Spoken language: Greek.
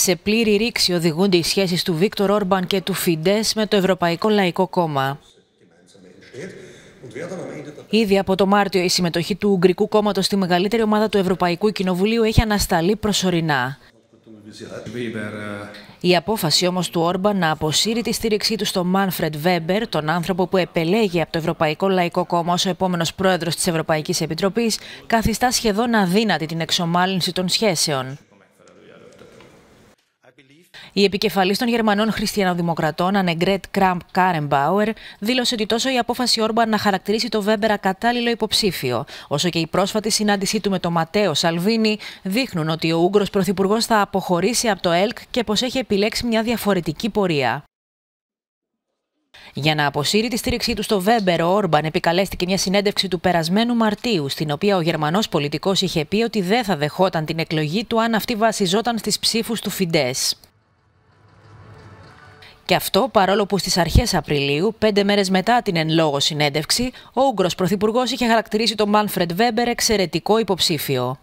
Σε πλήρη ρήξη οδηγούνται οι σχέσεις του Βίκτορ Όρμπαν και του Φιντές με το Ευρωπαϊκό Λαϊκό Κόμμα. Ήδη από το Μάρτιο η συμμετοχή του Ουγγρικού Κόμματος στη μεγαλύτερη ομάδα του Ευρωπαϊκού Κοινοβουλίου έχει ανασταλεί προσωρινά. Η απόφαση όμως του Όρμπαν να αποσύρει τη στήριξή του στον Μάνφρεντ Βέμπερ, τον άνθρωπο που επελέγει από το Ευρωπαϊκό Λαϊκό Κόμμα ως ο επόμενος πρόεδρος της Ευρωπαϊκής Επιτροπής, καθιστά σχεδόν αδύνατη την εξομάλυνση των σχέσεων. Η επικεφαλής των Γερμανών Χριστιανοδημοκρατών, Ανεγκρέτ Κραμπ Κάρεμπάουερ, δήλωσε ότι τόσο η απόφαση Όρμπαν να χαρακτηρίσει το Βέμπερα κατάλληλο υποψήφιο, όσο και η πρόσφατη συνάντησή του με τον Ματέο Σαλβίνη, δείχνουν ότι ο Ούγγρος Πρωθυπουργός θα αποχωρήσει από το ΕΛΚ και πως έχει επιλέξει μια διαφορετική πορεία. Για να αποσύρει τη στήριξή του στο Βέμπερ, ο Όρμπαν επικαλέστηκε μια συνέντευξη του περασμένου Μαρτίου, στην οποία ο Γερμανός πολιτικός είχε πει ότι δεν θα δεχόταν την εκλογή του αν αυτή βασιζόταν στις ψήφους του Φιντές. Και αυτό παρόλο που στις αρχές Απριλίου, πέντε μέρες μετά την εν λόγω συνέντευξη, ο Ούγγρος Πρωθυπουργός είχε χαρακτηρίσει τον Μάνφρεντ Βέμπερ εξαιρετικό υποψήφιο.